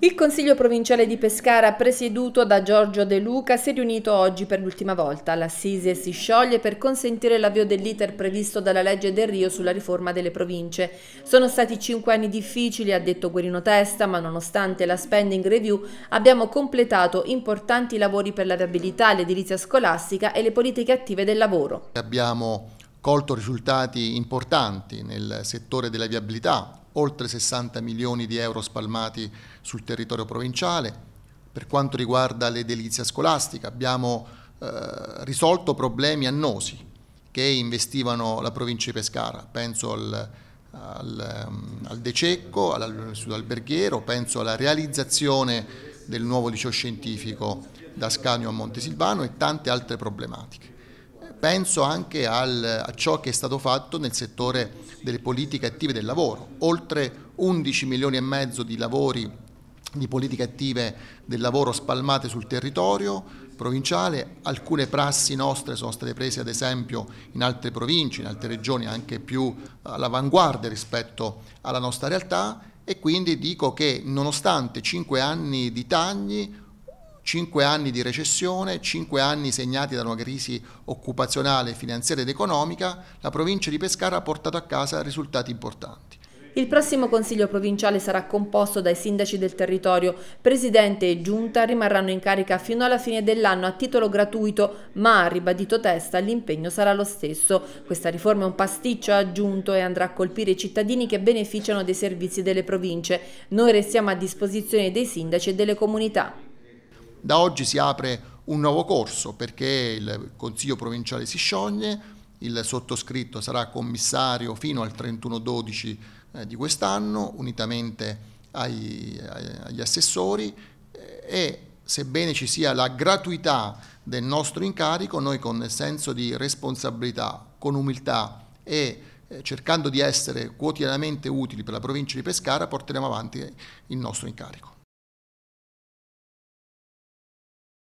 Il Consiglio provinciale di Pescara, presieduto da Giorgio De Luca, si è riunito oggi per l'ultima volta. L'Assise si scioglie per consentire l'avvio dell'iter previsto dalla legge del Rio sulla riforma delle province. Sono stati cinque anni difficili, ha detto Guerino Testa, ma nonostante la spending review abbiamo completato importanti lavori per la viabilità, l'edilizia scolastica e le politiche attive del lavoro. Abbiamo colto risultati importanti nel settore della viabilità, oltre 60 milioni di euro spalmati sul territorio provinciale. Per quanto riguarda l'edilizia scolastica abbiamo eh, risolto problemi annosi che investivano la provincia di Pescara, penso al, al, ehm, al Dececco, all'Istituto Alberghiero, penso alla realizzazione del nuovo liceo scientifico da Scanio a Montesilvano e tante altre problematiche penso anche al, a ciò che è stato fatto nel settore delle politiche attive del lavoro, oltre 11 milioni e mezzo di lavori di politiche attive del lavoro spalmate sul territorio provinciale, alcune prassi nostre sono state prese ad esempio in altre province, in altre regioni anche più all'avanguardia rispetto alla nostra realtà e quindi dico che nonostante cinque anni di tagli cinque anni di recessione, cinque anni segnati da una crisi occupazionale, finanziaria ed economica, la provincia di Pescara ha portato a casa risultati importanti. Il prossimo Consiglio provinciale sarà composto dai sindaci del territorio. Presidente e giunta rimarranno in carica fino alla fine dell'anno a titolo gratuito, ma ha ribadito testa l'impegno sarà lo stesso. Questa riforma è un pasticcio aggiunto e andrà a colpire i cittadini che beneficiano dei servizi delle province. Noi restiamo a disposizione dei sindaci e delle comunità. Da oggi si apre un nuovo corso perché il Consiglio provinciale si scioglie, il sottoscritto sarà commissario fino al 31-12 eh, di quest'anno, unitamente ai, eh, agli assessori e sebbene ci sia la gratuità del nostro incarico, noi con senso di responsabilità, con umiltà e eh, cercando di essere quotidianamente utili per la provincia di Pescara porteremo avanti il nostro incarico.